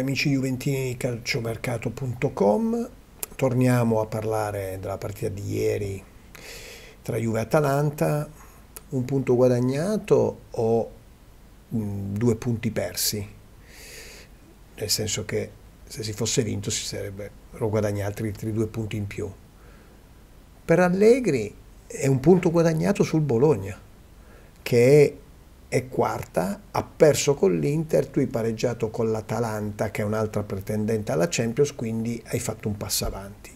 Amici Juventini di calciomercato.com, torniamo a parlare della partita di ieri tra Juve e Atalanta, un punto guadagnato o mm, due punti persi, nel senso che se si fosse vinto si sarebbero guadagnati altri due punti in più. Per Allegri è un punto guadagnato sul Bologna, che è è quarta, ha perso con l'Inter, tu hai pareggiato con l'Atalanta che è un'altra pretendente alla Champions, quindi hai fatto un passo avanti.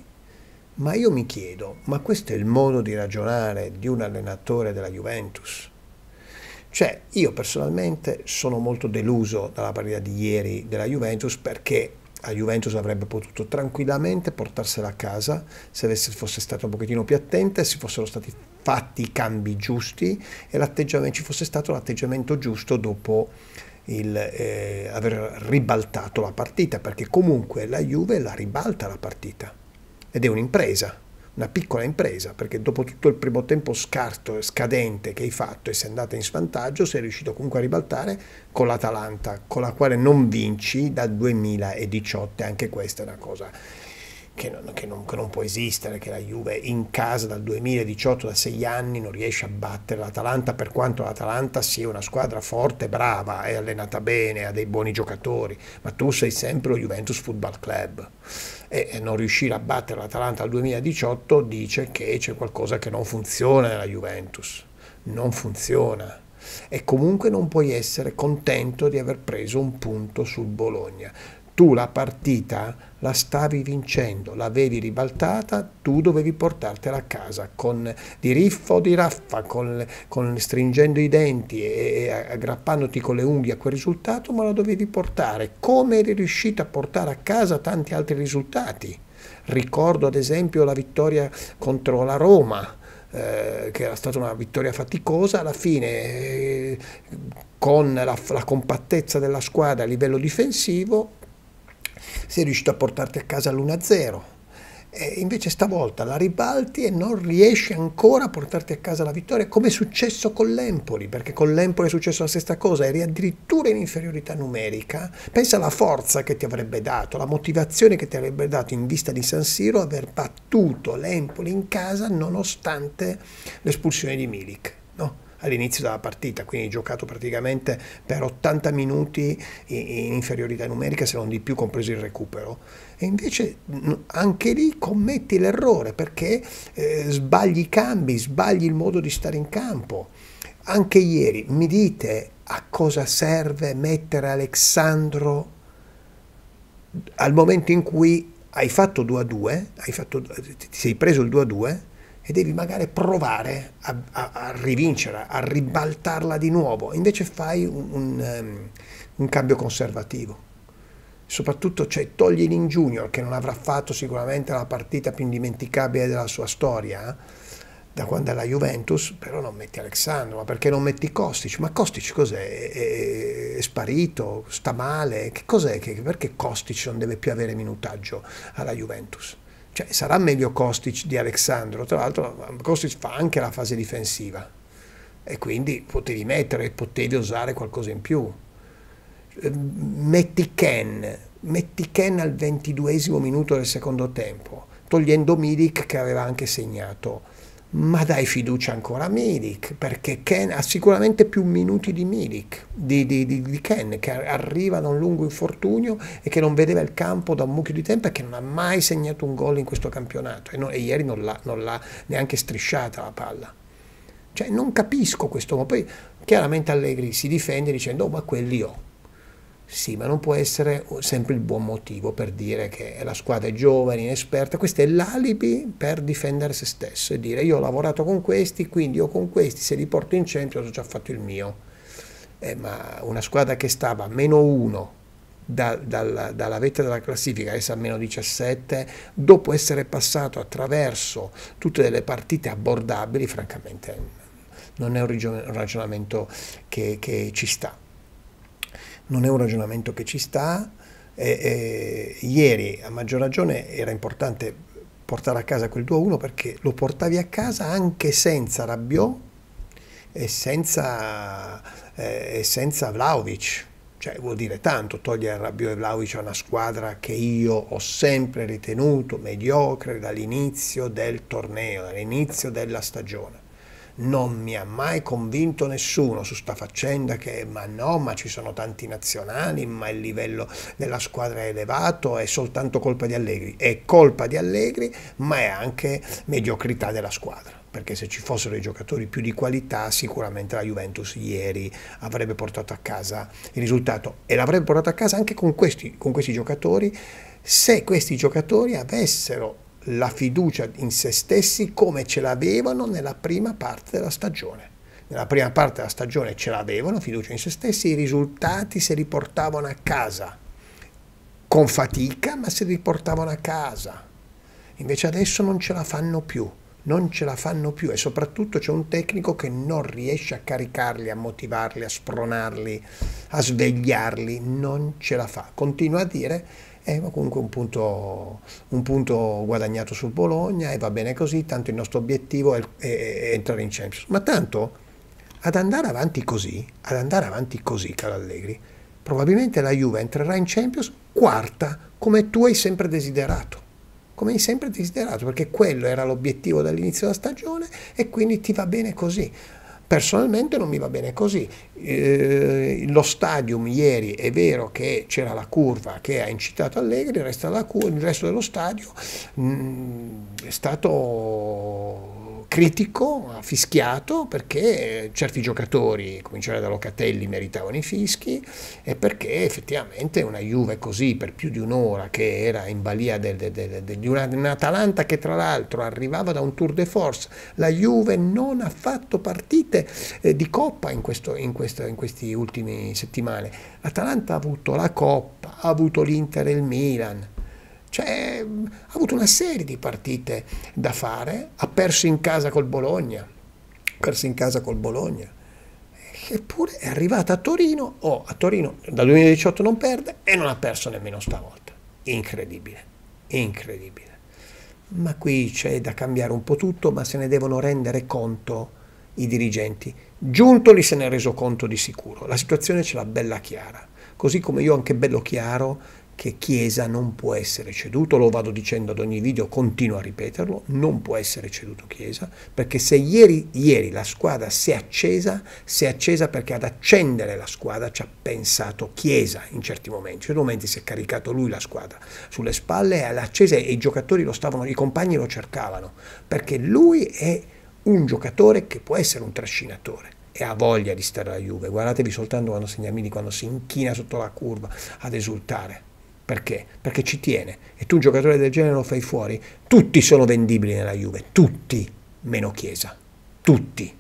Ma io mi chiedo, ma questo è il modo di ragionare di un allenatore della Juventus? Cioè, io personalmente sono molto deluso dalla partita di ieri della Juventus perché la Juventus avrebbe potuto tranquillamente portarsela a casa se fosse stata un pochettino più attenta e si fossero stati fatti i cambi giusti e ci fosse stato l'atteggiamento giusto dopo il, eh, aver ribaltato la partita, perché comunque la Juve la ribalta la partita ed è un'impresa, una piccola impresa, perché dopo tutto il primo tempo scarto e scadente che hai fatto e sei andata in svantaggio, sei riuscito comunque a ribaltare con l'Atalanta, con la quale non vinci dal 2018, anche questa è una cosa che non, che, non, che non, può esistere, che la Juve in casa dal 2018, da sei anni, non riesce a battere l'Atalanta, per quanto l'Atalanta sia una squadra forte, brava, è allenata bene, ha dei buoni giocatori, ma tu sei sempre lo Juventus Football Club e non riuscire a battere l'Atalanta al 2018 dice che c'è qualcosa che non funziona nella Juventus, non funziona e comunque non puoi essere contento di aver preso un punto sul Bologna tu la partita la stavi vincendo, l'avevi ribaltata, tu dovevi portartela a casa con di riffa o di raffa, con, con, stringendo i denti e, e aggrappandoti con le unghie a quel risultato, ma la dovevi portare. Come eri riuscito a portare a casa tanti altri risultati? Ricordo ad esempio la vittoria contro la Roma, eh, che era stata una vittoria faticosa, alla fine eh, con la, la compattezza della squadra a livello difensivo sei riuscito a portarti a casa l'1-0. invece stavolta la ribalti e non riesci ancora a portarti a casa la vittoria, come è successo con l'Empoli, perché con l'Empoli è successo la stessa cosa, eri addirittura in inferiorità numerica. Pensa alla forza che ti avrebbe dato, la motivazione che ti avrebbe dato in vista di San Siro aver battuto l'Empoli in casa nonostante l'espulsione di Milik. No? all'inizio della partita, quindi giocato praticamente per 80 minuti in inferiorità numerica, se non di più, compreso il recupero. E invece anche lì commetti l'errore perché eh, sbagli i cambi, sbagli il modo di stare in campo. Anche ieri mi dite a cosa serve mettere Alessandro al momento in cui hai fatto 2 a 2, ti sei preso il 2 a 2 e devi magari provare a, a, a rivincere, a ribaltarla di nuovo, invece fai un, un, ehm, un cambio conservativo. Soprattutto cioè, togli in Junior, che non avrà fatto sicuramente la partita più indimenticabile della sua storia, eh, da quando è la Juventus, però non metti Alexandro, ma perché non metti Kostic? Ma Kostic cos'è? È, è, sparito? Sta male? Che cos'è? perché Kostic non deve più avere minutaggio alla Juventus? Cioè, sarà meglio Kostic di Alexandro, tra l'altro Kostic fa anche la fase difensiva e quindi potevi mettere, potevi usare qualcosa in più. Ehm, metti Ken, metti Ken al ventiduesimo minuto del secondo tempo, togliendo Milik che aveva anche segnato ma dai fiducia ancora a Milik, perché Ken ha sicuramente più minuti di Milik, di, di, di, di, Ken, che arriva da un lungo infortunio e che non vedeva il campo da un mucchio di tempo e che non ha mai segnato un gol in questo campionato e, non, e ieri non l'ha, neanche strisciata la palla. Cioè non capisco questo, ma poi chiaramente Allegri si difende dicendo oh, ma quelli ho. Sì, ma non può essere sempre il buon motivo per dire che la squadra è giovane, inesperta, questo è l'alibi per difendere se stesso e dire io ho lavorato con questi, quindi io con questi, se li porto in centro ho già fatto il mio. Eh, ma una squadra che stava a meno 1 da, dalla, dalla, vetta della classifica, adesso a meno 17, dopo essere passato attraverso tutte le partite abbordabili, francamente non è un ragionamento che, che ci sta non è un ragionamento che ci sta. E, e, ieri, a maggior ragione, era importante portare a casa quel 2-1 perché lo portavi a casa anche senza Rabiot e senza, eh, senza Vlaovic. Cioè, vuol dire tanto togliere Rabiot e Vlaovic a una squadra che io ho sempre ritenuto mediocre dall'inizio del torneo, dall'inizio della stagione non mi ha mai convinto nessuno su sta faccenda che ma no, ma ci sono tanti nazionali, ma il livello della squadra è elevato, è soltanto colpa di Allegri. È colpa di Allegri, ma è anche mediocrità della squadra perché se ci fossero i giocatori più di qualità sicuramente la Juventus ieri avrebbe portato a casa il risultato e l'avrebbe portato a casa anche con questi, con questi giocatori se questi giocatori avessero la fiducia in se stessi come ce l'avevano nella prima parte della stagione. Nella prima parte della stagione ce l'avevano, fiducia in se stessi, i risultati se li portavano a casa, con fatica, ma si riportavano a casa. Invece adesso non ce la fanno più, non ce la fanno più e soprattutto c'è un tecnico che non riesce a caricarli, a motivarli, a spronarli, a svegliarli, non ce la fa. Continua a dire eh, comunque un punto, un punto, guadagnato sul Bologna e va bene così, tanto il nostro obiettivo è, è, è, entrare in Champions. Ma tanto ad andare avanti così, ad andare avanti così, caro Allegri, probabilmente la Juve entrerà in Champions quarta, come tu hai sempre desiderato. Come hai sempre desiderato, perché quello era l'obiettivo dall'inizio della stagione e quindi ti va bene così. Personalmente non mi va bene così. Eh, lo stadium ieri è vero che c'era la curva che ha incitato Allegri, resta la, il resto dello stadio mh, mm, è stato critico, ha fischiato perché certi giocatori, cominciare da Locatelli, meritavano i fischi e perché effettivamente una Juve così per più di un'ora che era in balia del, del, del, di una, un'Atalanta che tra l'altro arrivava da un tour de force, la Juve non ha fatto partite eh, di coppa in, questo, in, questo, in queste ultime settimane. L'Atalanta ha avuto la coppa, ha avuto l'Inter e il Milan, cioè, ha avuto una serie di partite da fare, ha perso in casa col Bologna, ha perso in casa col Bologna. Eppure è arrivata a Torino, oh, a Torino dal 2018 non perde e non ha perso nemmeno stavolta. Incredibile, incredibile. Ma qui c'è da cambiare un po' tutto, ma se ne devono rendere conto i dirigenti. Giuntoli se ne è reso conto di sicuro, la situazione ce l'ha bella chiara. Così come io anche bello chiaro che Chiesa non può essere ceduto, lo vado dicendo ad ogni video, continuo a ripeterlo, non può essere ceduto Chiesa, perché se ieri, ieri la squadra si è accesa, si è accesa perché ad accendere la squadra ci ha pensato Chiesa in certi momenti, in certi momenti si è caricato lui la squadra sulle spalle e l'accesa e i giocatori lo stavano, i compagni lo cercavano, perché lui è un giocatore che può essere un trascinatore e ha voglia di stare alla Juve. Guardatevi soltanto quando Segnamini, quando si inchina sotto la curva ad esultare. Perché? Perché ci tiene. E tu un giocatore del genere lo fai fuori. Tutti sono vendibili nella Juve, tutti, meno Chiesa. Tutti.